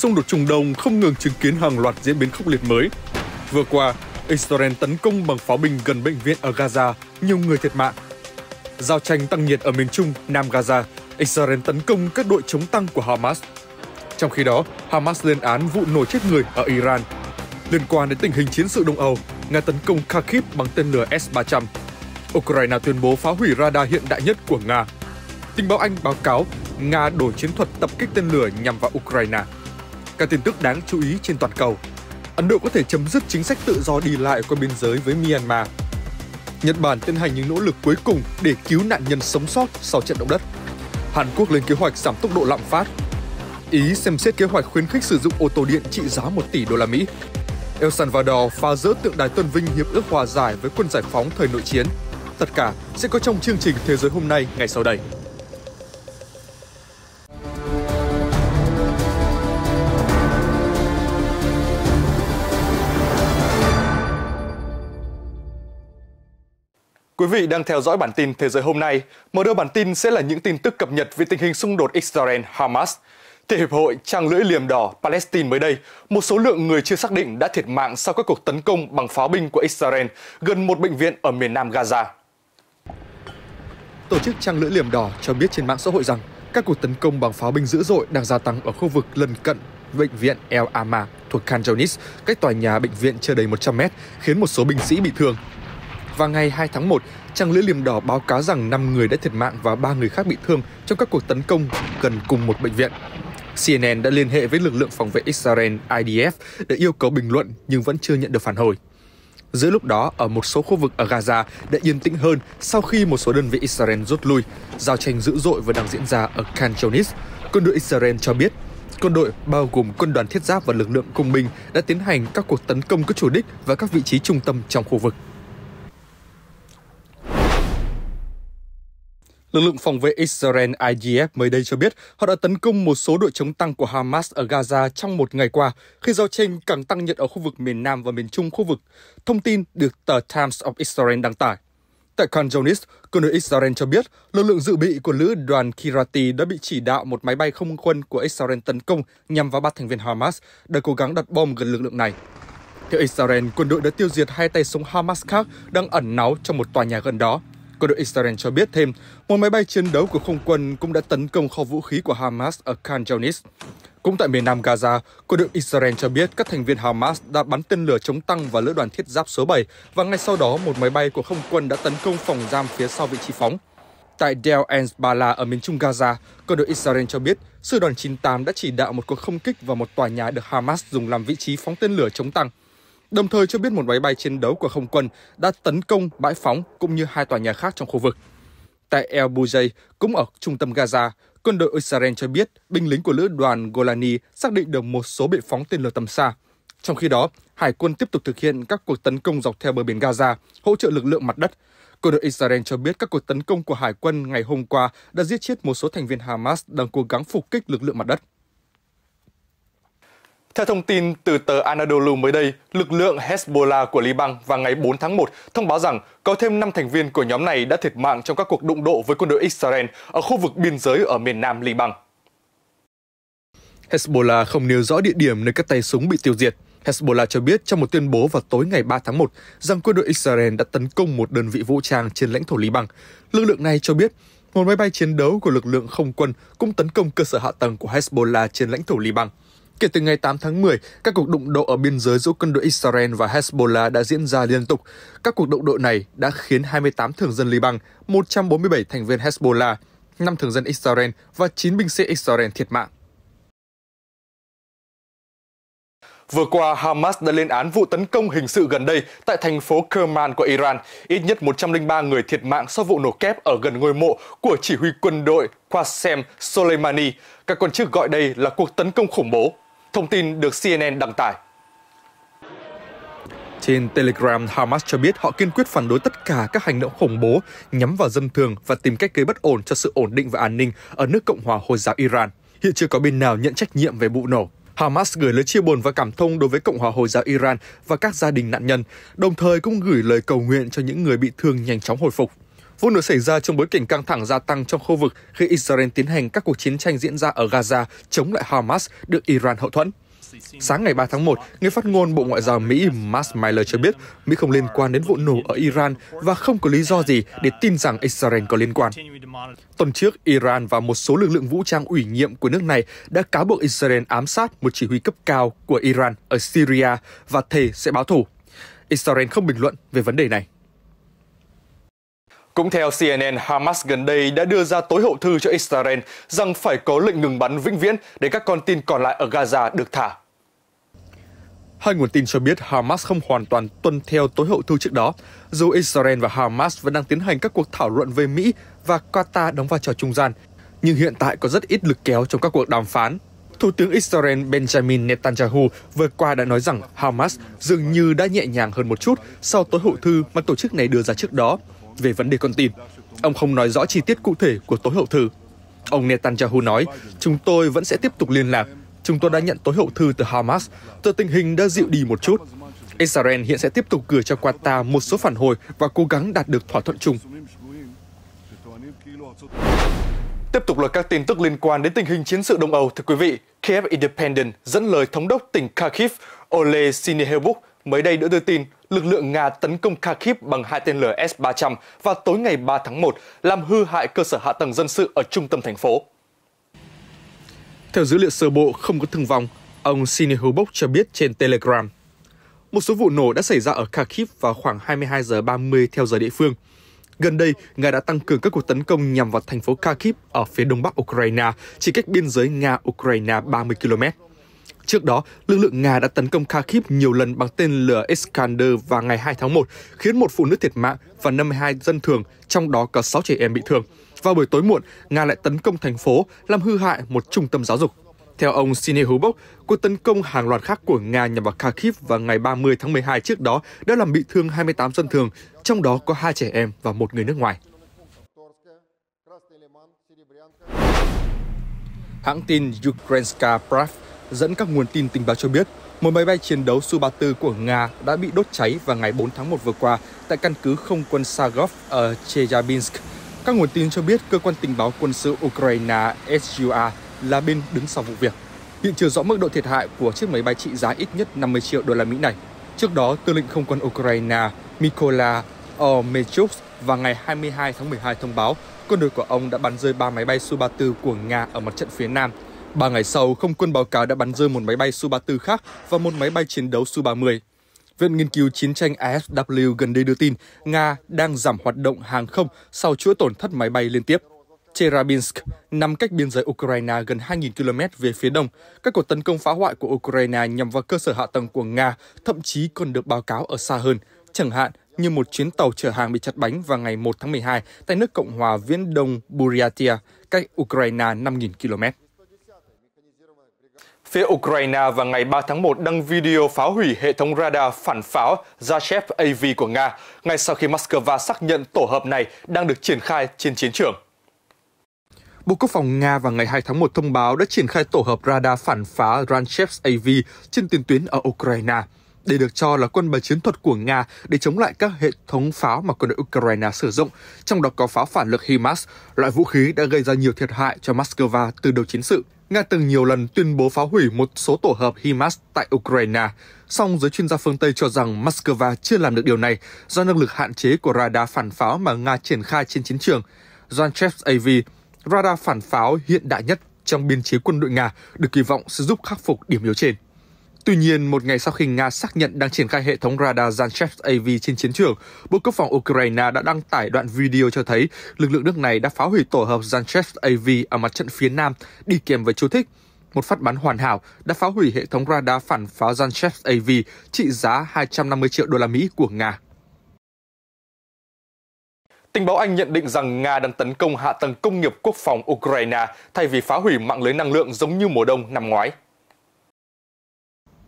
xung đột Trung Đông không ngừng chứng kiến hàng loạt diễn biến khốc liệt mới. Vừa qua, Israel tấn công bằng pháo binh gần bệnh viện ở Gaza, nhiều người thiệt mạng. Giao tranh tăng nhiệt ở miền Trung, Nam Gaza, Israel tấn công các đội chống tăng của Hamas. Trong khi đó, Hamas lên án vụ nổ chết người ở Iran. Liên quan đến tình hình chiến sự Đông Âu, Nga tấn công Kharkiv bằng tên lửa S-300. Ukraine tuyên bố phá hủy radar hiện đại nhất của Nga. Tình báo Anh báo cáo Nga đổi chiến thuật tập kích tên lửa nhằm vào Ukraine. Các tin tức đáng chú ý trên toàn cầu. Ấn Độ có thể chấm dứt chính sách tự do đi lại qua biên giới với Myanmar. Nhật Bản tiến hành những nỗ lực cuối cùng để cứu nạn nhân sống sót sau trận động đất. Hàn Quốc lên kế hoạch giảm tốc độ lạm phát. Ý xem xét kế hoạch khuyến khích sử dụng ô tô điện trị giá 1 tỷ đô la Mỹ. El Salvador phá rỡ tượng đài tôn Vinh hiệp ước hòa giải với quân giải phóng thời nội chiến. Tất cả sẽ có trong chương trình Thế giới hôm nay ngày sau đây. Quý vị đang theo dõi bản tin Thế giới hôm nay. Mở đầu bản tin sẽ là những tin tức cập nhật về tình hình xung đột Israel-Hamas. Theo Hiệp hội Trang lưỡi liềm đỏ Palestine mới đây, một số lượng người chưa xác định đã thiệt mạng sau các cuộc tấn công bằng pháo binh của Israel gần một bệnh viện ở miền nam Gaza. Tổ chức Trang lưỡi liềm đỏ cho biết trên mạng xã hội rằng các cuộc tấn công bằng pháo binh dữ dội đang gia tăng ở khu vực lân cận bệnh viện El Ama thuộc Khan Yunis, cách tòa nhà bệnh viện chưa đầy 100 mét, khiến một số binh sĩ bị thương vào ngày 2 tháng 1, trang lưỡi liềm đỏ báo cáo rằng 5 người đã thiệt mạng và 3 người khác bị thương trong các cuộc tấn công gần cùng một bệnh viện. CNN đã liên hệ với lực lượng phòng vệ Israel IDF để yêu cầu bình luận nhưng vẫn chưa nhận được phản hồi. Giữa lúc đó, ở một số khu vực ở Gaza đã yên tĩnh hơn sau khi một số đơn vị Israel rút lui. Giao tranh dữ dội vừa đang diễn ra ở Khan Yunis. Quân đội Israel cho biết, quân đội bao gồm quân đoàn thiết giáp và lực lượng công binh đã tiến hành các cuộc tấn công có chủ đích và các vị trí trung tâm trong khu vực. Lực lượng phòng vệ Israel IDF mới đây cho biết họ đã tấn công một số đội chống tăng của Hamas ở Gaza trong một ngày qua, khi giao tranh càng tăng nhiệt ở khu vực miền Nam và miền Trung khu vực. Thông tin được tờ Times of Israel đăng tải. Tại Khan Yunis, quân đội Israel cho biết lực lượng dự bị của lữ đoàn Kirati đã bị chỉ đạo một máy bay không quân của Israel tấn công nhằm vào ba thành viên Hamas đã cố gắng đặt bom gần lực lượng này. Theo Israel, quân đội đã tiêu diệt hai tay súng Hamas khác đang ẩn náu trong một tòa nhà gần đó. Quân đội Israel cho biết thêm, một máy bay chiến đấu của không quân cũng đã tấn công kho vũ khí của Hamas ở Khan Yunis. Cũng tại miền nam Gaza, quân đội Israel cho biết các thành viên Hamas đã bắn tên lửa chống tăng vào lữ đoàn thiết giáp số 7 và ngay sau đó một máy bay của không quân đã tấn công phòng giam phía sau vị trí phóng. Tại Deir El Bala ở miền trung Gaza, quân đội Israel cho biết sư đoàn 98 đã chỉ đạo một cuộc không kích vào một tòa nhà được Hamas dùng làm vị trí phóng tên lửa chống tăng. Đồng thời cho biết một máy bay chiến đấu của không quân đã tấn công bãi phóng cũng như hai tòa nhà khác trong khu vực. Tại El Bouzeid, cũng ở trung tâm Gaza, quân đội Israel cho biết binh lính của lữ đoàn Golani xác định được một số bị phóng tên lửa tầm xa. Trong khi đó, hải quân tiếp tục thực hiện các cuộc tấn công dọc theo bờ biển Gaza, hỗ trợ lực lượng mặt đất. Quân đội Israel cho biết các cuộc tấn công của hải quân ngày hôm qua đã giết chết một số thành viên Hamas đang cố gắng phục kích lực lượng mặt đất. Theo thông tin từ tờ Anadolu mới đây, lực lượng Hezbollah của Liban vào ngày 4 tháng 1 thông báo rằng có thêm 5 thành viên của nhóm này đã thiệt mạng trong các cuộc đụng độ với quân đội Israel ở khu vực biên giới ở miền nam Liban. Hezbollah không nêu rõ địa điểm nơi các tay súng bị tiêu diệt. Hezbollah cho biết trong một tuyên bố vào tối ngày 3 tháng 1 rằng quân đội Israel đã tấn công một đơn vị vũ trang trên lãnh thổ Liban. Lực lượng này cho biết một máy bay chiến đấu của lực lượng không quân cũng tấn công cơ sở hạ tầng của Hezbollah trên lãnh thổ Liban. Kể từ ngày 8 tháng 10, các cuộc đụng độ ở biên giới giữa quân đội Israel và Hezbollah đã diễn ra liên tục. Các cuộc đụng độ này đã khiến 28 thường dân Liban, 147 thành viên Hezbollah, 5 thường dân Israel và 9 binh sĩ Israel thiệt mạng. Vừa qua, Hamas đã lên án vụ tấn công hình sự gần đây tại thành phố Kerman của Iran. Ít nhất 103 người thiệt mạng sau vụ nổ kép ở gần ngôi mộ của chỉ huy quân đội Qasem Soleimani. Các quan chức gọi đây là cuộc tấn công khủng bố thông tin được CNN đăng tải. Trên Telegram, Hamas cho biết họ kiên quyết phản đối tất cả các hành động khủng bố nhắm vào dân thường và tìm cách gây bất ổn cho sự ổn định và an ninh ở nước Cộng hòa Hồi giáo Iran. Hiện chưa có bên nào nhận trách nhiệm về vụ nổ. Hamas gửi lời chia buồn và cảm thông đối với Cộng hòa Hồi giáo Iran và các gia đình nạn nhân, đồng thời cũng gửi lời cầu nguyện cho những người bị thương nhanh chóng hồi phục. Vụ nổ xảy ra trong bối cảnh căng thẳng gia tăng trong khu vực khi Israel tiến hành các cuộc chiến tranh diễn ra ở Gaza chống lại Hamas được Iran hậu thuẫn. Sáng ngày 3 tháng 1, người phát ngôn Bộ Ngoại giao Mỹ Mark Miller cho biết Mỹ không liên quan đến vụ nổ ở Iran và không có lý do gì để tin rằng Israel có liên quan. Tuần trước, Iran và một số lực lượng vũ trang ủy nhiệm của nước này đã cáo buộc Israel ám sát một chỉ huy cấp cao của Iran ở Syria và thề sẽ báo thù. Israel không bình luận về vấn đề này. Cũng theo CNN, Hamas gần đây đã đưa ra tối hậu thư cho Israel rằng phải có lệnh ngừng bắn vĩnh viễn để các con tin còn lại ở Gaza được thả. Hai nguồn tin cho biết Hamas không hoàn toàn tuân theo tối hậu thư trước đó, dù Israel và Hamas vẫn đang tiến hành các cuộc thảo luận về Mỹ và Qatar đóng vai trò trung gian, nhưng hiện tại có rất ít lực kéo trong các cuộc đàm phán. Thủ tướng Israel Benjamin Netanyahu vừa qua đã nói rằng Hamas dường như đã nhẹ nhàng hơn một chút sau tối hậu thư mà tổ chức này đưa ra trước đó về vấn đề con tin. Ông không nói rõ chi tiết cụ thể của tối hậu thư. Ông Netanyahu nói, chúng tôi vẫn sẽ tiếp tục liên lạc. Chúng tôi đã nhận tối hậu thư từ Hamas, từ tình hình đã dịu đi một chút. Israel hiện sẽ tiếp tục gửi cho Qatar một số phản hồi và cố gắng đạt được thỏa thuận chung. Tiếp tục là các tin tức liên quan đến tình hình chiến sự Đông Âu, thưa quý vị. Kiev Independent dẫn lời thống đốc tỉnh Kharkiv Ole Sinihebuk mới đây đã đưa tin lực lượng Nga tấn công Kharkiv bằng hai tên lửa S-300 vào tối ngày 3 tháng 1, làm hư hại cơ sở hạ tầng dân sự ở trung tâm thành phố. Theo dữ liệu sơ bộ không có thương vong, ông Sinihubok cho biết trên Telegram. Một số vụ nổ đã xảy ra ở Kharkiv vào khoảng 22 giờ 30 theo giờ địa phương. Gần đây, Nga đã tăng cường các cuộc tấn công nhằm vào thành phố Kharkiv ở phía đông bắc Ukraine, chỉ cách biên giới Nga-Ukraine 30 km. Trước đó, lực lượng Nga đã tấn công Kharkiv nhiều lần bằng tên lửa Iskander vào ngày 2 tháng 1, khiến một phụ nữ thiệt mạng và 52 dân thường, trong đó có 6 trẻ em bị thương. Vào buổi tối muộn, Nga lại tấn công thành phố, làm hư hại một trung tâm giáo dục. Theo ông Sine Hubok, cuộc tấn công hàng loạt khác của Nga nhằm vào Kharkiv vào ngày 30 tháng 12 trước đó đã làm bị thương 28 dân thường, trong đó có hai trẻ em và một người nước ngoài. Hãng tin Ukrainska Pravda dẫn các nguồn tin tình báo cho biết, một máy bay chiến đấu Su-34 của Nga đã bị đốt cháy vào ngày 4 tháng 1 vừa qua tại căn cứ không quân Sargov ở Chelyabinsk. Các nguồn tin cho biết cơ quan tình báo quân sự Ukraine SUA là bên đứng sau vụ việc. Hiện chưa rõ mức độ thiệt hại của chiếc máy bay trị giá ít nhất 50 triệu đô la Mỹ này. Trước đó, tư lệnh không quân Ukraine Mykola Ormechuk vào ngày 22 tháng 12 thông báo quân đội của ông đã bắn rơi 3 máy bay Su-34 của Nga ở mặt trận phía Nam Ba ngày sau, không quân báo cáo đã bắn rơi một máy bay Su-34 khác và một máy bay chiến đấu Su-30. Viện Nghiên cứu Chiến tranh ASW gần đây đưa tin Nga đang giảm hoạt động hàng không sau chuỗi tổn thất máy bay liên tiếp. Cherabinsk nằm cách biên giới Ukraine gần 2.000 km về phía đông. Các cuộc tấn công phá hoại của Ukraine nhằm vào cơ sở hạ tầng của Nga thậm chí còn được báo cáo ở xa hơn, chẳng hạn như một chuyến tàu chở hàng bị chặt bánh vào ngày 1 tháng 12 tại nước Cộng hòa Viễn Đông Buryatia, cách Ukraine 5.000 km. Phía Ukraine vào ngày 3 tháng 1 đăng video phá hủy hệ thống radar phản pháo Zachev AV của Nga, ngay sau khi Moscow xác nhận tổ hợp này đang được triển khai trên chiến trường. Bộ Quốc phòng Nga vào ngày 2 tháng 1 thông báo đã triển khai tổ hợp radar phản phá Ranchev AV trên tiền tuyến ở Ukraine. Đây được cho là quân bài chiến thuật của Nga để chống lại các hệ thống pháo mà quân đội Ukraine sử dụng, trong đó có pháo phản lực HIMARS, loại vũ khí đã gây ra nhiều thiệt hại cho Moscow từ đầu chiến sự. Nga từng nhiều lần tuyên bố phá hủy một số tổ hợp HIMARS tại Ukraine, song giới chuyên gia phương Tây cho rằng Moscow chưa làm được điều này do năng lực hạn chế của radar phản pháo mà Nga triển khai trên chiến trường. John AV, radar phản pháo hiện đại nhất trong biên chế quân đội Nga, được kỳ vọng sẽ giúp khắc phục điểm yếu trên. Tuy nhiên, một ngày sau khi Nga xác nhận đang triển khai hệ thống radar Zanshev AV trên chiến trường, Bộ Quốc phòng Ukraine đã đăng tải đoạn video cho thấy lực lượng nước này đã phá hủy tổ hợp Zanshev AV ở mặt trận phía Nam, đi kèm với chú thích. Một phát bắn hoàn hảo đã phá hủy hệ thống radar phản pháo Zanshev AV trị giá 250 triệu đô la Mỹ của Nga. Tình báo Anh nhận định rằng Nga đang tấn công hạ tầng công nghiệp quốc phòng Ukraine thay vì phá hủy mạng lưới năng lượng giống như mùa đông năm ngoái.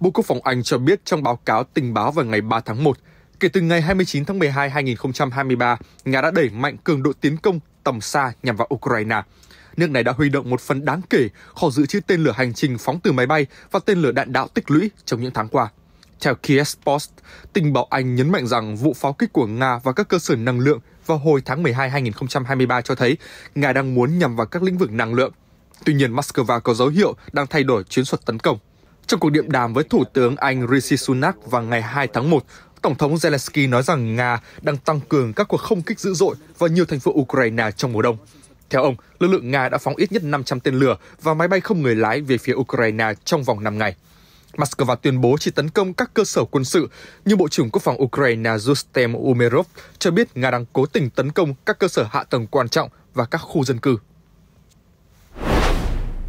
Bộ Quốc phòng Anh cho biết trong báo cáo tình báo vào ngày 3 tháng 1, kể từ ngày 29 tháng 12 2023, Nga đã đẩy mạnh cường độ tiến công tầm xa nhằm vào Ukraine. Nước này đã huy động một phần đáng kể kho dự trữ tên lửa hành trình phóng từ máy bay và tên lửa đạn đạo tích lũy trong những tháng qua. Theo Kiev Post, tình báo Anh nhấn mạnh rằng vụ pháo kích của Nga và các cơ sở năng lượng vào hồi tháng 12 2023 cho thấy Nga đang muốn nhằm vào các lĩnh vực năng lượng. Tuy nhiên, Moscow có dấu hiệu đang thay đổi chiến thuật tấn công. Trong cuộc điện đàm với Thủ tướng Anh Rishi Sunak vào ngày 2 tháng 1, Tổng thống Zelensky nói rằng Nga đang tăng cường các cuộc không kích dữ dội vào nhiều thành phố Ukraine trong mùa đông. Theo ông, lực lượng Nga đã phóng ít nhất 500 tên lửa và máy bay không người lái về phía Ukraine trong vòng 5 ngày. Moscow tuyên bố chỉ tấn công các cơ sở quân sự, nhưng Bộ trưởng Quốc phòng Ukraine Zustem Umerov cho biết Nga đang cố tình tấn công các cơ sở hạ tầng quan trọng và các khu dân cư.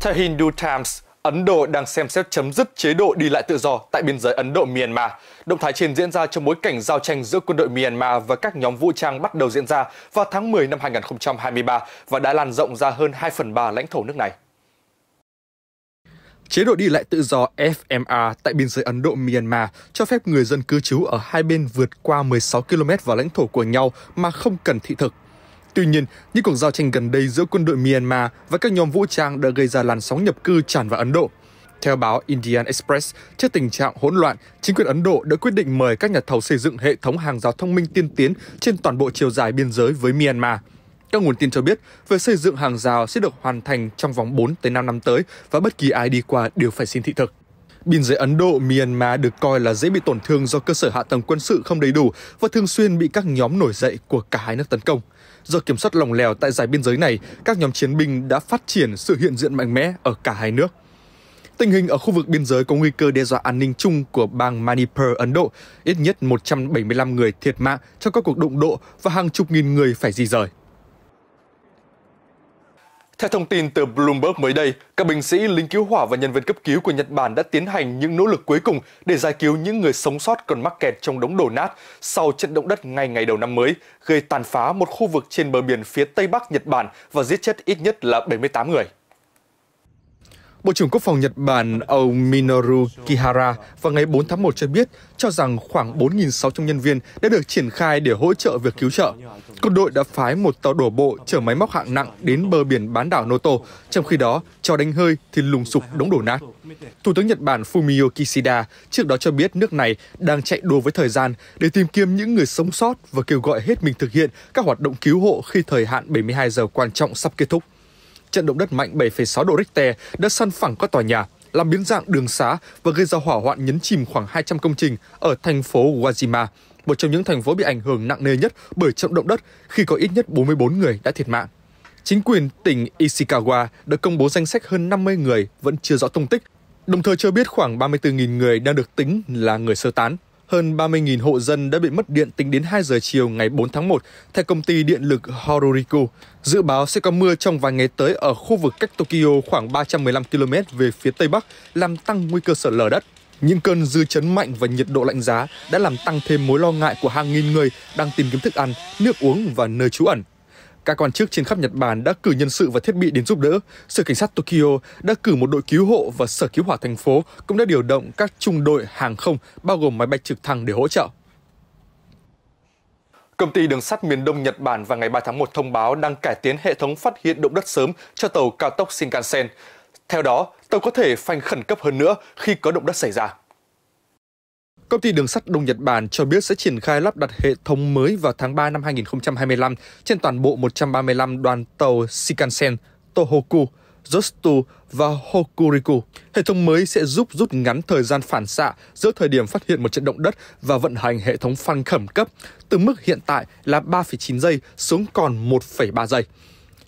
Theo Hindu Times, Ấn Độ đang xem xét chấm dứt chế độ đi lại tự do tại biên giới Ấn Độ-Myanmar. Động thái trên diễn ra trong bối cảnh giao tranh giữa quân đội Myanmar và các nhóm vũ trang bắt đầu diễn ra vào tháng 10 năm 2023 và đã lan rộng ra hơn 2 phần 3 lãnh thổ nước này. Chế độ đi lại tự do FMR tại biên giới Ấn Độ-Myanmar cho phép người dân cư trú ở hai bên vượt qua 16 km vào lãnh thổ của nhau mà không cần thị thực. Tuy nhiên, những cuộc giao tranh gần đây giữa quân đội Myanmar và các nhóm vũ trang đã gây ra làn sóng nhập cư tràn vào Ấn Độ. Theo báo Indian Express, trước tình trạng hỗn loạn, chính quyền Ấn Độ đã quyết định mời các nhà thầu xây dựng hệ thống hàng rào thông minh tiên tiến trên toàn bộ chiều dài biên giới với Myanmar. Các nguồn tin cho biết, việc xây dựng hàng rào sẽ được hoàn thành trong vòng 4 tới 5 năm tới và bất kỳ ai đi qua đều phải xin thị thực. Biên giới Ấn Độ, Myanmar được coi là dễ bị tổn thương do cơ sở hạ tầng quân sự không đầy đủ và thường xuyên bị các nhóm nổi dậy của cả hai nước tấn công. Do kiểm soát lòng lèo tại giải biên giới này, các nhóm chiến binh đã phát triển sự hiện diện mạnh mẽ ở cả hai nước. Tình hình ở khu vực biên giới có nguy cơ đe dọa an ninh chung của bang Manipur, Ấn Độ. Ít nhất 175 người thiệt mạng trong các cuộc đụng độ và hàng chục nghìn người phải di rời. Theo thông tin từ Bloomberg mới đây, các binh sĩ, lính cứu hỏa và nhân viên cấp cứu của Nhật Bản đã tiến hành những nỗ lực cuối cùng để giải cứu những người sống sót còn mắc kẹt trong đống đổ nát sau trận động đất ngay ngày đầu năm mới, gây tàn phá một khu vực trên bờ biển phía Tây Bắc Nhật Bản và giết chết ít nhất là 78 người. Bộ trưởng Quốc phòng Nhật Bản ông Minoru Kihara vào ngày 4 tháng 1 cho biết cho rằng khoảng 4.600 nhân viên đã được triển khai để hỗ trợ việc cứu trợ. Quân đội đã phái một tàu đổ bộ chở máy móc hạng nặng đến bờ biển bán đảo Noto, trong khi đó cho đánh hơi thì lùng sục đống đổ nát. Thủ tướng Nhật Bản Fumio Kishida trước đó cho biết nước này đang chạy đua với thời gian để tìm kiếm những người sống sót và kêu gọi hết mình thực hiện các hoạt động cứu hộ khi thời hạn 72 giờ quan trọng sắp kết thúc trận động đất mạnh 7,6 độ Richter đã săn phẳng các tòa nhà, làm biến dạng đường xá và gây ra hỏa hoạn nhấn chìm khoảng 200 công trình ở thành phố Wajima, một trong những thành phố bị ảnh hưởng nặng nề nhất bởi trận động đất khi có ít nhất 44 người đã thiệt mạng. Chính quyền tỉnh Ishikawa đã công bố danh sách hơn 50 người vẫn chưa rõ tung tích, đồng thời cho biết khoảng 34.000 người đang được tính là người sơ tán hơn 30.000 hộ dân đã bị mất điện tính đến 2 giờ chiều ngày 4 tháng 1, theo công ty điện lực Horuriku. Dự báo sẽ có mưa trong vài ngày tới ở khu vực cách Tokyo khoảng 315 km về phía Tây Bắc, làm tăng nguy cơ sạt lở đất. Những cơn dư chấn mạnh và nhiệt độ lạnh giá đã làm tăng thêm mối lo ngại của hàng nghìn người đang tìm kiếm thức ăn, nước uống và nơi trú ẩn. Các quan chức trên khắp Nhật Bản đã cử nhân sự và thiết bị đến giúp đỡ. Sở Cảnh sát Tokyo đã cử một đội cứu hộ và Sở Cứu hỏa thành phố cũng đã điều động các trung đội hàng không bao gồm máy bay trực thăng để hỗ trợ. Công ty đường sắt miền Đông Nhật Bản vào ngày 3 tháng 1 thông báo đang cải tiến hệ thống phát hiện động đất sớm cho tàu cao tốc Shinkansen. Theo đó, tàu có thể phanh khẩn cấp hơn nữa khi có động đất xảy ra. Công ty đường sắt Đông Nhật Bản cho biết sẽ triển khai lắp đặt hệ thống mới vào tháng 3 năm 2025 trên toàn bộ 135 đoàn tàu Shinkansen, Tohoku, Jostu và Hokuriku. Hệ thống mới sẽ giúp rút ngắn thời gian phản xạ giữa thời điểm phát hiện một trận động đất và vận hành hệ thống phanh khẩn cấp từ mức hiện tại là 3,9 giây xuống còn 1,3 giây.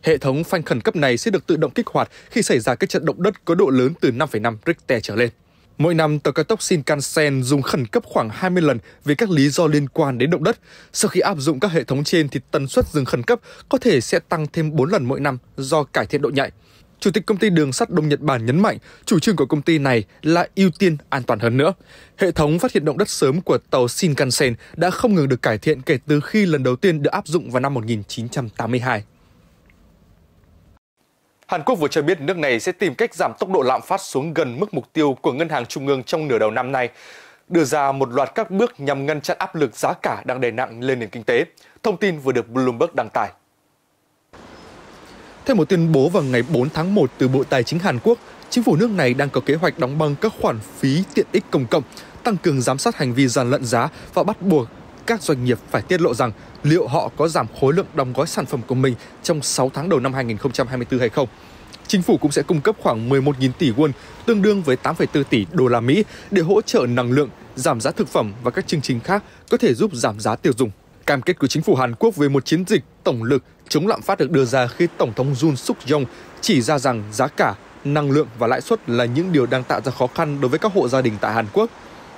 Hệ thống phanh khẩn cấp này sẽ được tự động kích hoạt khi xảy ra các trận động đất có độ lớn từ 5,5 Richter trở lên. Mỗi năm, tàu cao tốc Shinkansen dùng khẩn cấp khoảng 20 lần vì các lý do liên quan đến động đất. Sau khi áp dụng các hệ thống trên thì tần suất dừng khẩn cấp có thể sẽ tăng thêm 4 lần mỗi năm do cải thiện độ nhạy. Chủ tịch công ty đường sắt Đông Nhật Bản nhấn mạnh chủ trương của công ty này là ưu tiên an toàn hơn nữa. Hệ thống phát hiện động đất sớm của tàu Shinkansen đã không ngừng được cải thiện kể từ khi lần đầu tiên được áp dụng vào năm 1982. Hàn Quốc vừa cho biết nước này sẽ tìm cách giảm tốc độ lạm phát xuống gần mức mục tiêu của Ngân hàng Trung ương trong nửa đầu năm nay, đưa ra một loạt các bước nhằm ngăn chặn áp lực giá cả đang đè nặng lên nền kinh tế. Thông tin vừa được Bloomberg đăng tải. Theo một tuyên bố vào ngày 4 tháng 1 từ Bộ Tài chính Hàn Quốc, chính phủ nước này đang có kế hoạch đóng băng các khoản phí tiện ích công cộng, tăng cường giám sát hành vi gian lận giá và bắt buộc các doanh nghiệp phải tiết lộ rằng liệu họ có giảm khối lượng đóng gói sản phẩm của mình trong 6 tháng đầu năm 2024 hay không. Chính phủ cũng sẽ cung cấp khoảng 11.000 tỷ won, tương đương với 8,4 tỷ đô la Mỹ để hỗ trợ năng lượng, giảm giá thực phẩm và các chương trình khác có thể giúp giảm giá tiêu dùng. Cam kết của chính phủ Hàn Quốc về một chiến dịch tổng lực chống lạm phát được đưa ra khi Tổng thống Jun Suk Yong chỉ ra rằng giá cả, năng lượng và lãi suất là những điều đang tạo ra khó khăn đối với các hộ gia đình tại Hàn Quốc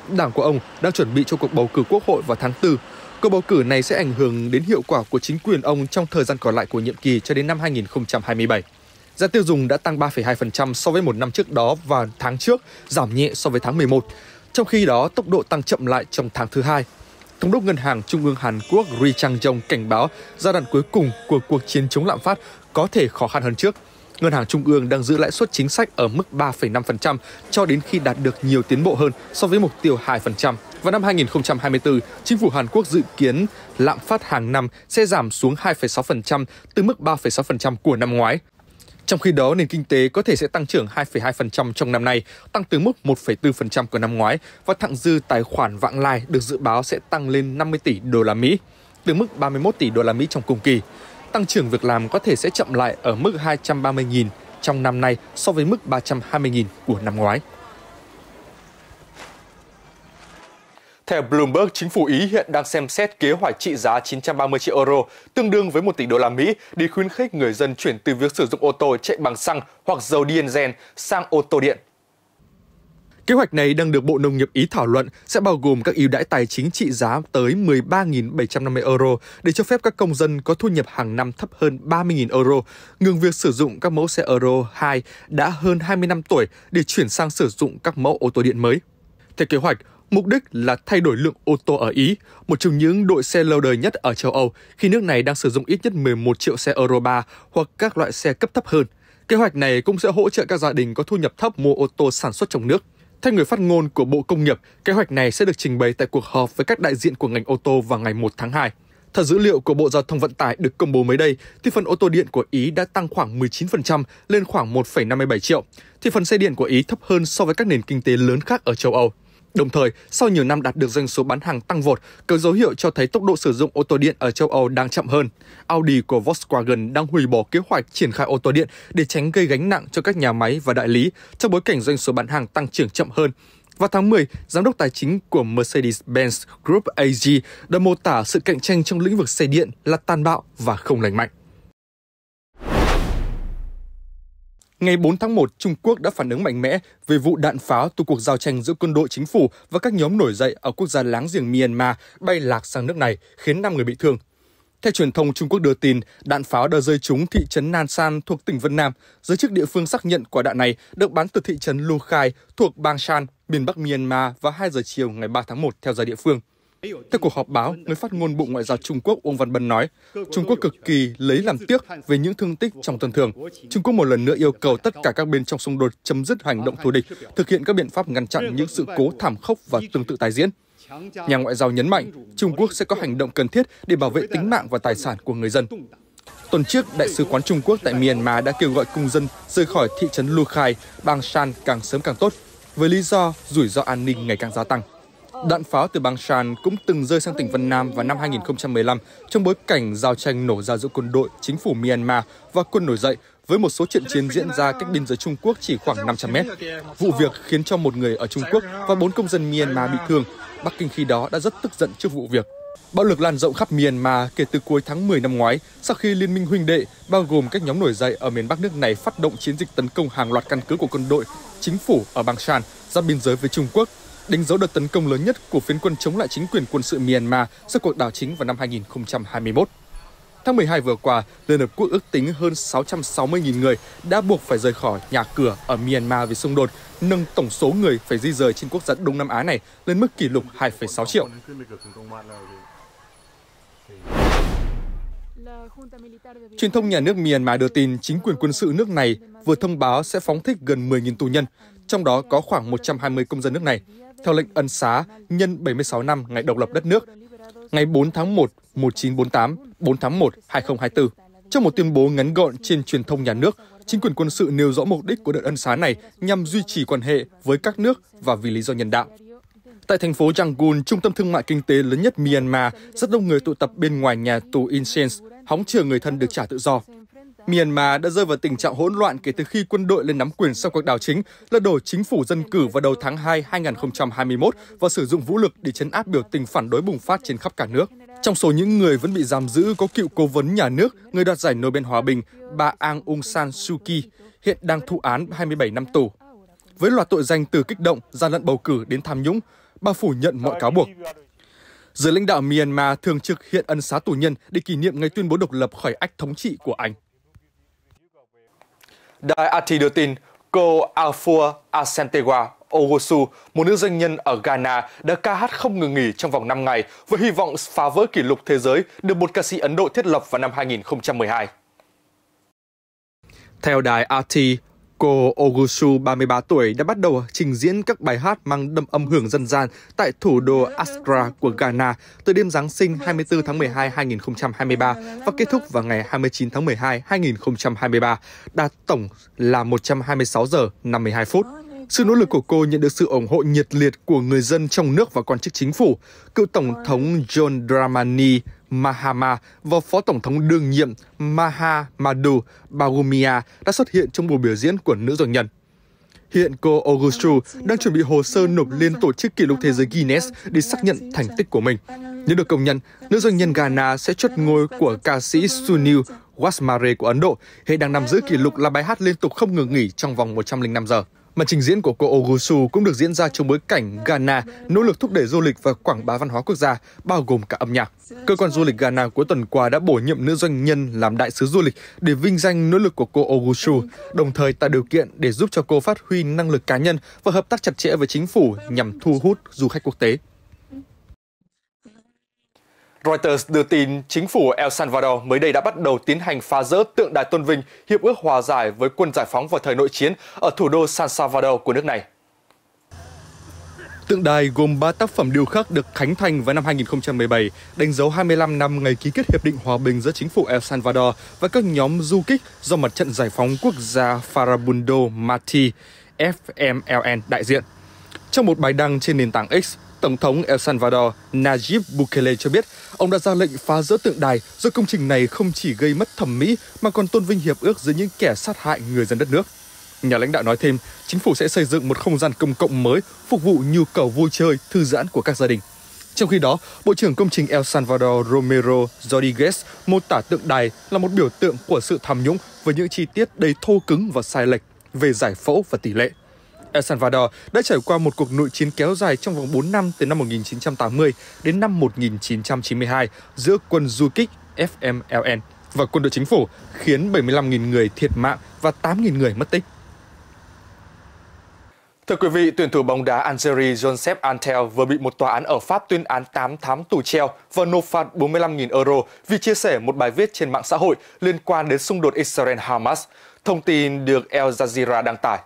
đảng của ông đang chuẩn bị cho cuộc bầu cử quốc hội vào tháng 4. Cuộc bầu cử này sẽ ảnh hưởng đến hiệu quả của chính quyền ông trong thời gian còn lại của nhiệm kỳ cho đến năm 2027. Giá tiêu dùng đã tăng 3,2% so với một năm trước đó và tháng trước, giảm nhẹ so với tháng 11. Trong khi đó, tốc độ tăng chậm lại trong tháng thứ hai. Thống đốc Ngân hàng Trung ương Hàn Quốc Ri Chang-jong cảnh báo giai đoạn cuối cùng của cuộc chiến chống lạm phát có thể khó khăn hơn trước – Ngân hàng Trung ương đang giữ lãi suất chính sách ở mức 3,5% cho đến khi đạt được nhiều tiến bộ hơn so với mục tiêu 2%. Vào năm 2024, chính phủ Hàn Quốc dự kiến lạm phát hàng năm sẽ giảm xuống 2,6% từ mức 3,6% của năm ngoái. Trong khi đó, nền kinh tế có thể sẽ tăng trưởng 2,2% trong năm nay, tăng từ mức 1,4% của năm ngoái và thặng dư tài khoản vãng lai được dự báo sẽ tăng lên 50 tỷ đô la Mỹ, từ mức 31 tỷ đô la Mỹ trong cùng kỳ tăng trưởng việc làm có thể sẽ chậm lại ở mức 230.000 trong năm nay so với mức 320.000 của năm ngoái. Theo Bloomberg, chính phủ Ý hiện đang xem xét kế hoạch trị giá 930 triệu euro, tương đương với 1 tỷ đô la Mỹ, để khuyến khích người dân chuyển từ việc sử dụng ô tô chạy bằng xăng hoặc dầu diesel sang ô tô điện Kế hoạch này đang được Bộ Nông nghiệp Ý thảo luận sẽ bao gồm các ưu đãi tài chính trị giá tới 13.750 euro để cho phép các công dân có thu nhập hàng năm thấp hơn 30.000 euro, ngừng việc sử dụng các mẫu xe Euro 2 đã hơn 20 năm tuổi để chuyển sang sử dụng các mẫu ô tô điện mới. Theo kế hoạch, mục đích là thay đổi lượng ô tô ở Ý, một trong những đội xe lâu đời nhất ở châu Âu, khi nước này đang sử dụng ít nhất 11 triệu xe Euro 3 hoặc các loại xe cấp thấp hơn. Kế hoạch này cũng sẽ hỗ trợ các gia đình có thu nhập thấp mua ô tô sản xuất trong nước. Theo người phát ngôn của Bộ Công nghiệp, kế hoạch này sẽ được trình bày tại cuộc họp với các đại diện của ngành ô tô vào ngày 1 tháng 2. Theo dữ liệu của Bộ Giao thông Vận tải được công bố mới đây, thì phần ô tô điện của Ý đã tăng khoảng 19% lên khoảng 1,57 triệu. Thì phần xe điện của Ý thấp hơn so với các nền kinh tế lớn khác ở châu Âu. Đồng thời, sau nhiều năm đạt được doanh số bán hàng tăng vọt, có dấu hiệu cho thấy tốc độ sử dụng ô tô điện ở châu Âu đang chậm hơn. Audi của Volkswagen đang hủy bỏ kế hoạch triển khai ô tô điện để tránh gây gánh nặng cho các nhà máy và đại lý trong bối cảnh doanh số bán hàng tăng trưởng chậm hơn. Vào tháng 10, giám đốc tài chính của Mercedes-Benz Group AG đã mô tả sự cạnh tranh trong lĩnh vực xe điện là tàn bạo và không lành mạnh. Ngày 4 tháng 1, Trung Quốc đã phản ứng mạnh mẽ về vụ đạn pháo từ cuộc giao tranh giữa quân đội chính phủ và các nhóm nổi dậy ở quốc gia láng giềng Myanmar bay lạc sang nước này, khiến 5 người bị thương. Theo truyền thông Trung Quốc đưa tin, đạn pháo đã rơi trúng thị trấn Nan San thuộc tỉnh Vân Nam. Giới chức địa phương xác nhận quả đạn này được bắn từ thị trấn Lu Khai thuộc bang Shan, miền Bắc Myanmar vào 2 giờ chiều ngày 3 tháng 1 theo giờ địa phương. Tại cuộc họp báo, người phát ngôn Bộ Ngoại giao Trung Quốc Uông Văn Bân nói, Trung Quốc cực kỳ lấy làm tiếc về những thương tích trong tuần thường. Trung Quốc một lần nữa yêu cầu tất cả các bên trong xung đột chấm dứt hành động thù địch, thực hiện các biện pháp ngăn chặn những sự cố thảm khốc và tương tự tái diễn. Nhà ngoại giao nhấn mạnh, Trung Quốc sẽ có hành động cần thiết để bảo vệ tính mạng và tài sản của người dân. Tuần trước, Đại sứ quán Trung Quốc tại Myanmar đã kêu gọi công dân rời khỏi thị trấn Lukhai, bang Shan càng sớm càng tốt, với lý do rủi ro an ninh ngày càng gia tăng. Đạn pháo từ Bang Shan cũng từng rơi sang tỉnh Vân Nam vào năm 2015 trong bối cảnh giao tranh nổ ra giữa quân đội, chính phủ Myanmar và quân nổi dậy với một số trận chiến diễn ra cách biên giới Trung Quốc chỉ khoảng 500 mét. Vụ việc khiến cho một người ở Trung Quốc và bốn công dân Myanmar bị thương. Bắc Kinh khi đó đã rất tức giận trước vụ việc. Bạo lực lan rộng khắp Myanmar kể từ cuối tháng 10 năm ngoái, sau khi liên minh huynh đệ bao gồm các nhóm nổi dậy ở miền Bắc nước này phát động chiến dịch tấn công hàng loạt căn cứ của quân đội, chính phủ ở Bang Shan ra biên giới với Trung Quốc đánh dấu đợt tấn công lớn nhất của phiến quân chống lại chính quyền quân sự Myanmar sau cuộc đảo chính vào năm 2021. Tháng 12 vừa qua, Liên Hợp Quốc ước tính hơn 660.000 người đã buộc phải rời khỏi nhà cửa ở Myanmar vì xung đột, nâng tổng số người phải di rời trên quốc gia Đông Nam Á này lên mức kỷ lục 2,6 triệu. Truyền thông nhà nước Myanmar đưa tin chính quyền quân sự nước này vừa thông báo sẽ phóng thích gần 10.000 tù nhân, trong đó có khoảng 120 công dân nước này theo lệnh ân xá nhân 76 năm ngày độc lập đất nước, ngày 4 tháng 1, 1948, 4 tháng 1, 2024. Trong một tuyên bố ngắn gọn trên truyền thông nhà nước, chính quyền quân sự nêu rõ mục đích của đợt ân xá này nhằm duy trì quan hệ với các nước và vì lý do nhân đạo. Tại thành phố Yangon, trung tâm thương mại kinh tế lớn nhất Myanmar, rất đông người tụ tập bên ngoài nhà tù Incheon, hóng chờ người thân được trả tự do. Myanmar đã rơi vào tình trạng hỗn loạn kể từ khi quân đội lên nắm quyền sau cuộc đảo chính, lật đổ chính phủ dân cử vào đầu tháng 2 2021 và sử dụng vũ lực để chấn áp biểu tình phản đối bùng phát trên khắp cả nước. Trong số những người vẫn bị giam giữ có cựu cố vấn nhà nước, người đoạt giải Nobel Hòa bình, bà Aung San Suu Kyi, hiện đang thụ án 27 năm tù. Với loạt tội danh từ kích động, gian lận bầu cử đến tham nhũng, bà phủ nhận mọi cáo buộc. Giới lãnh đạo Myanmar thường trực hiện ân xá tù nhân để kỷ niệm ngày tuyên bố độc lập khỏi ách thống trị của Anh. Đài ATI đưa tin, cô Afua Asentewa Owosu, một nữ doanh nhân ở Ghana, đã ca hát không ngừng nghỉ trong vòng 5 ngày với hy vọng phá vỡ kỷ lục thế giới được một ca sĩ Ấn Độ thiết lập vào năm 2012. Theo đài RT, Cô Ogusu, 33 tuổi, đã bắt đầu trình diễn các bài hát mang đậm âm hưởng dân gian tại thủ đô Accra của Ghana từ đêm Giáng sinh 24 tháng 12 2023 và kết thúc vào ngày 29 tháng 12 2023, đạt tổng là 126 giờ 52 phút. Sự nỗ lực của cô nhận được sự ủng hộ nhiệt liệt của người dân trong nước và quan chức chính phủ. Cựu Tổng thống John Dramani Mahama và Phó Tổng thống đương nhiệm Mahamadou Madu Bagumia đã xuất hiện trong buổi biểu diễn của nữ doanh nhân. Hiện cô Ogustu đang chuẩn bị hồ sơ nộp lên tổ chức kỷ lục thế giới Guinness để xác nhận thành tích của mình. Nếu được công nhận, nữ doanh nhân Ghana sẽ chốt ngôi của ca sĩ Sunil Wasmare của Ấn Độ, hiện đang nằm giữ kỷ lục là bài hát liên tục không ngừng nghỉ trong vòng 105 giờ mà trình diễn của cô Ogusu cũng được diễn ra trong bối cảnh Ghana nỗ lực thúc đẩy du lịch và quảng bá văn hóa quốc gia, bao gồm cả âm nhạc. Cơ quan du lịch Ghana cuối tuần qua đã bổ nhiệm nữ doanh nhân làm đại sứ du lịch để vinh danh nỗ lực của cô Ogusu, đồng thời tạo điều kiện để giúp cho cô phát huy năng lực cá nhân và hợp tác chặt chẽ với chính phủ nhằm thu hút du khách quốc tế. Reuters đưa tin chính phủ El Salvador mới đây đã bắt đầu tiến hành phá rỡ tượng đài tôn vinh hiệp ước hòa giải với quân giải phóng vào thời nội chiến ở thủ đô San Salvador của nước này. Tượng đài gồm 3 tác phẩm điêu khắc được khánh thành vào năm 2017, đánh dấu 25 năm ngày ký kết hiệp định hòa bình giữa chính phủ El Salvador và các nhóm du kích do mặt trận giải phóng quốc gia Farabundo Marti FMLN đại diện. Trong một bài đăng trên nền tảng X, Tổng thống El Salvador Najib Bukele cho biết, ông đã ra lệnh phá rỡ tượng đài do công trình này không chỉ gây mất thẩm mỹ mà còn tôn vinh hiệp ước giữa những kẻ sát hại người dân đất nước. Nhà lãnh đạo nói thêm, chính phủ sẽ xây dựng một không gian công cộng mới phục vụ nhu cầu vui chơi, thư giãn của các gia đình. Trong khi đó, Bộ trưởng Công trình El Salvador Romero Rodriguez mô tả tượng đài là một biểu tượng của sự tham nhũng với những chi tiết đầy thô cứng và sai lệch về giải phẫu và tỷ lệ. El Salvador đã trải qua một cuộc nội chiến kéo dài trong vòng 4 năm từ năm 1980 đến năm 1992 giữa quân du kích FMLN và quân đội chính phủ, khiến 75.000 người thiệt mạng và 8.000 người mất tích. Thưa quý vị, tuyển thủ bóng đá Algeria Joseph Antel vừa bị một tòa án ở Pháp tuyên án 8 tháng tù treo và nộp phạt 45.000 euro vì chia sẻ một bài viết trên mạng xã hội liên quan đến xung đột Israel-Hamas. Thông tin được El Jazeera đăng tải.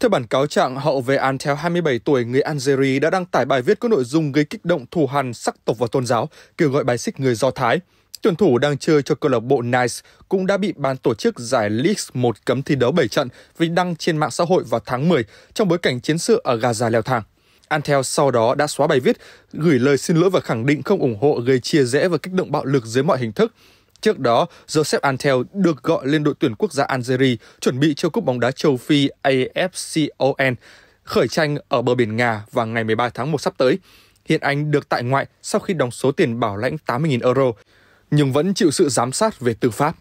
Theo bản cáo trạng, hậu về án theo 27 tuổi người Algeria đã đăng tải bài viết có nội dung gây kích động thù hằn sắc tộc và tôn giáo, kêu gọi bài xích người Do Thái. Tuyển thủ đang chơi cho câu lạc bộ Nice cũng đã bị ban tổ chức giải League 1 cấm thi đấu 7 trận vì đăng trên mạng xã hội vào tháng 10 trong bối cảnh chiến sự ở Gaza leo thang. Antel sau đó đã xóa bài viết, gửi lời xin lỗi và khẳng định không ủng hộ gây chia rẽ và kích động bạo lực dưới mọi hình thức, Trước đó, Joseph Antel được gọi lên đội tuyển quốc gia Algeria chuẩn bị cho cúp bóng đá châu Phi AFCON khởi tranh ở bờ biển Nga vào ngày 13 tháng 1 sắp tới. Hiện anh được tại ngoại sau khi đóng số tiền bảo lãnh 80.000 euro, nhưng vẫn chịu sự giám sát về tư pháp.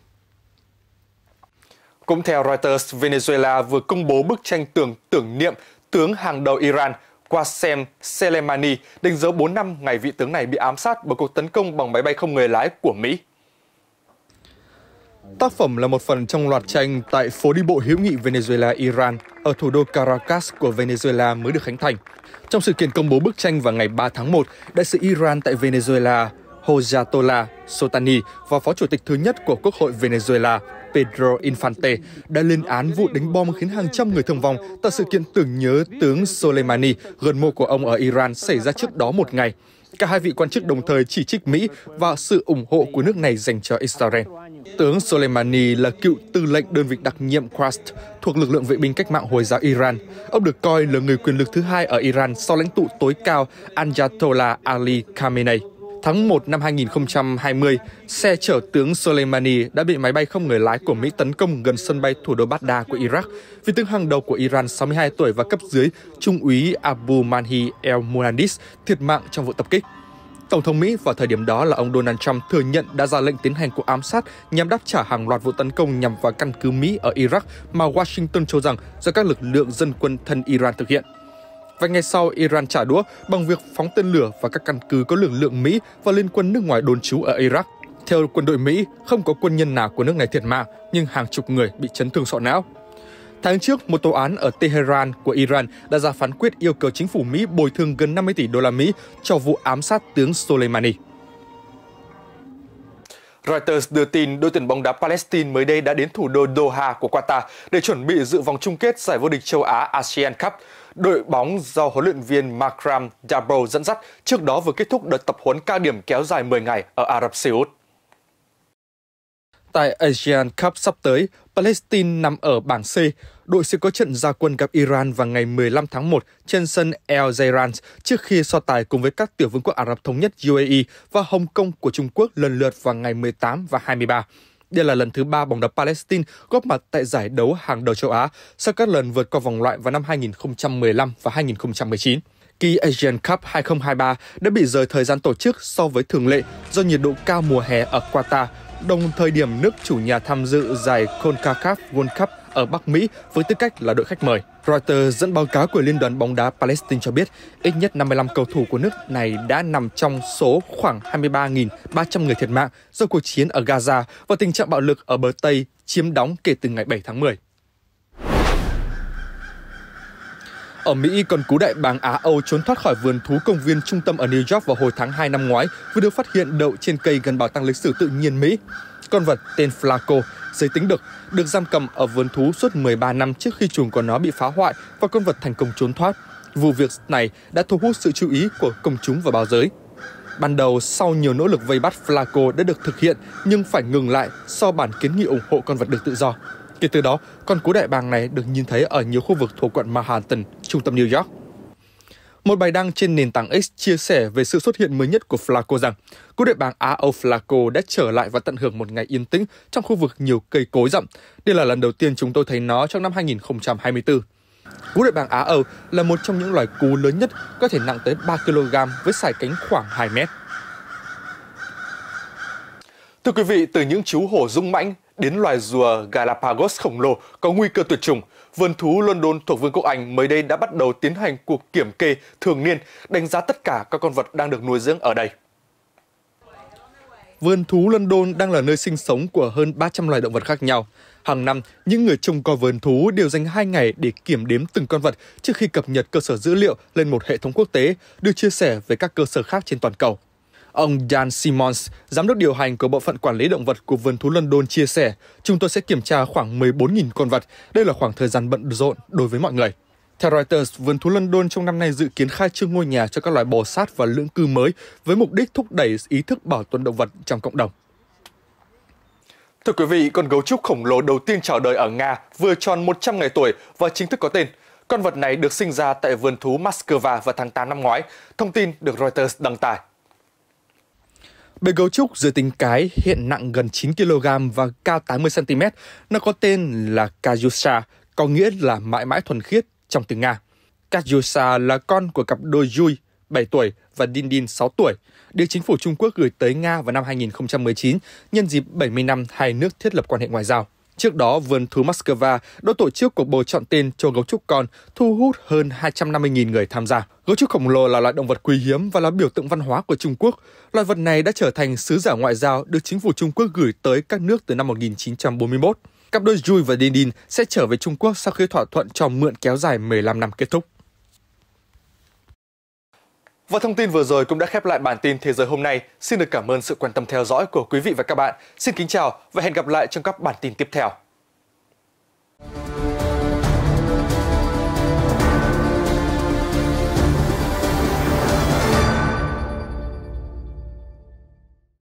Cũng theo Reuters, Venezuela vừa công bố bức tranh tưởng tưởng niệm tướng hàng đầu Iran Qasem Soleimani đánh dấu 4 năm ngày vị tướng này bị ám sát bởi cuộc tấn công bằng máy bay không người lái của Mỹ. Tác phẩm là một phần trong loạt tranh tại phố đi bộ hữu nghị Venezuela-Iran ở thủ đô Caracas của Venezuela mới được khánh thành. Trong sự kiện công bố bức tranh vào ngày 3 tháng 1, đại sứ Iran tại Venezuela Hojatola Sotani và Phó Chủ tịch thứ nhất của Quốc hội Venezuela Pedro Infante đã lên án vụ đánh bom khiến hàng trăm người thương vong tại sự kiện tưởng nhớ tướng Soleimani gần mộ của ông ở Iran xảy ra trước đó một ngày. Cả hai vị quan chức đồng thời chỉ trích Mỹ và sự ủng hộ của nước này dành cho Israel. Tướng Soleimani là cựu tư lệnh đơn vị đặc nhiệm Quds thuộc lực lượng vệ binh cách mạng Hồi giáo Iran. Ông được coi là người quyền lực thứ hai ở Iran sau lãnh tụ tối cao Ayatollah Ali Khamenei. Tháng 1 năm 2020, xe chở tướng Soleimani đã bị máy bay không người lái của Mỹ tấn công gần sân bay thủ đô Baghdad của Iraq. Vị tướng hàng đầu của Iran 62 tuổi và cấp dưới Trung úy Abu Manhi el-Muhandis thiệt mạng trong vụ tập kích. Tổng thống Mỹ vào thời điểm đó là ông Donald Trump thừa nhận đã ra lệnh tiến hành cuộc ám sát nhằm đáp trả hàng loạt vụ tấn công nhằm vào căn cứ Mỹ ở Iraq mà Washington cho rằng do các lực lượng dân quân thân Iran thực hiện vài ngày sau Iran trả đũa bằng việc phóng tên lửa vào các căn cứ có lực lượng Mỹ và liên quân nước ngoài đồn trú ở Iraq. Theo quân đội Mỹ, không có quân nhân nào của nước này thiệt mạng, nhưng hàng chục người bị chấn thương sọ não. Tháng trước, một tòa án ở Tehran của Iran đã ra phán quyết yêu cầu chính phủ Mỹ bồi thường gần 50 tỷ đô la Mỹ cho vụ ám sát tướng Soleimani. Reuters đưa tin đội tuyển bóng đá Palestine mới đây đã đến thủ đô Doha của Qatar để chuẩn bị dự vòng chung kết giải vô địch châu Á ASEAN Cup đội bóng do huấn luyện viên Makram Dabro dẫn dắt trước đó vừa kết thúc đợt tập huấn cao điểm kéo dài 10 ngày ở Ả Rập Xê Út. Tại Asian Cup sắp tới, Palestine nằm ở bảng C. Đội sẽ có trận gia quân gặp Iran vào ngày 15 tháng 1 trên sân El Zairan trước khi so tài cùng với các tiểu vương quốc Ả Rập Thống nhất UAE và Hồng Kông của Trung Quốc lần lượt vào ngày 18 và 23. Đây là lần thứ ba bóng đá Palestine góp mặt tại giải đấu hàng đầu châu Á sau các lần vượt qua vòng loại vào năm 2015 và 2019. Kỳ Asian Cup 2023 đã bị rời thời gian tổ chức so với thường lệ do nhiệt độ cao mùa hè ở Qatar, đồng thời điểm nước chủ nhà tham dự giải CONCACAF World Cup ở Bắc Mỹ với tư cách là đội khách mời. Reuters dẫn báo cáo của Liên đoàn bóng đá Palestine cho biết ít nhất 55 cầu thủ của nước này đã nằm trong số khoảng 23.300 người thiệt mạng do cuộc chiến ở Gaza và tình trạng bạo lực ở bờ Tây chiếm đóng kể từ ngày 7 tháng 10. Ở Mỹ, còn cú đại bàng Á Âu trốn thoát khỏi vườn thú công viên trung tâm ở New York vào hồi tháng 2 năm ngoái vừa được phát hiện đậu trên cây gần bảo tàng lịch sử tự nhiên Mỹ. Con vật tên Flaco, giới tính đực, được giam cầm ở vườn thú suốt 13 năm trước khi chuồng của nó bị phá hoại và con vật thành công trốn thoát. Vụ việc này đã thu hút sự chú ý của công chúng và báo giới. Ban đầu, sau nhiều nỗ lực vây bắt, Flaco đã được thực hiện nhưng phải ngừng lại sau bản kiến nghị ủng hộ con vật được tự do. Kể từ đó, con cú đại bàng này được nhìn thấy ở nhiều khu vực thuộc quận Manhattan, trung tâm New York. Một bài đăng trên nền tảng X chia sẻ về sự xuất hiện mới nhất của Flaco rằng cú đội bóng Á Âu Flaco đã trở lại và tận hưởng một ngày yên tĩnh trong khu vực nhiều cây cối rậm. Đây là lần đầu tiên chúng tôi thấy nó trong năm 2024. Cú đội bóng Á Âu là một trong những loài cú lớn nhất, có thể nặng tới 3 kg với sải cánh khoảng 2 mét. Thưa quý vị, từ những chú hổ dung mãnh đến loài rùa Galapagos khổng lồ có nguy cơ tuyệt chủng – vườn thú London thuộc Vương quốc Anh mới đây đã bắt đầu tiến hành cuộc kiểm kê thường niên đánh giá tất cả các con vật đang được nuôi dưỡng ở đây. Vườn thú London đang là nơi sinh sống của hơn 300 loài động vật khác nhau. Hàng năm, những người trông coi vườn thú đều dành 2 ngày để kiểm đếm từng con vật trước khi cập nhật cơ sở dữ liệu lên một hệ thống quốc tế được chia sẻ với các cơ sở khác trên toàn cầu. Ông Dan Simmons, giám đốc điều hành của bộ phận quản lý động vật của vườn thú London chia sẻ, chúng tôi sẽ kiểm tra khoảng 14.000 con vật. Đây là khoảng thời gian bận rộn đối với mọi người. Theo Reuters, vườn thú London trong năm nay dự kiến khai trương ngôi nhà cho các loài bò sát và lưỡng cư mới với mục đích thúc đẩy ý thức bảo tồn động vật trong cộng đồng. Thưa quý vị, con gấu trúc khổng lồ đầu tiên chào đời ở Nga vừa tròn 100 ngày tuổi và chính thức có tên. Con vật này được sinh ra tại vườn thú Moscow vào tháng 8 năm ngoái, thông tin được Reuters đăng tải. Bề gấu trúc dưới tính cái hiện nặng gần 9 kg và cao 80 cm. Nó có tên là Kajusa, có nghĩa là mãi mãi thuần khiết trong tiếng Nga. Kajusa là con của cặp đôi Yui, 7 tuổi và Din Din 6 tuổi, được chính phủ Trung Quốc gửi tới Nga vào năm 2019 nhân dịp 70 năm hai nước thiết lập quan hệ ngoại giao. Trước đó, vườn thú Moscow đã tổ chức cuộc bầu chọn tên cho gấu trúc con, thu hút hơn 250.000 người tham gia. Gấu trúc khổng lồ là loài động vật quý hiếm và là biểu tượng văn hóa của Trung Quốc. Loài vật này đã trở thành sứ giả ngoại giao được chính phủ Trung Quốc gửi tới các nước từ năm 1941. Cặp đôi Jui và Din sẽ trở về Trung Quốc sau khi thỏa thuận cho mượn kéo dài 15 năm kết thúc. Và thông tin vừa rồi cũng đã khép lại bản tin Thế giới hôm nay. Xin được cảm ơn sự quan tâm theo dõi của quý vị và các bạn. Xin kính chào và hẹn gặp lại trong các bản tin tiếp theo.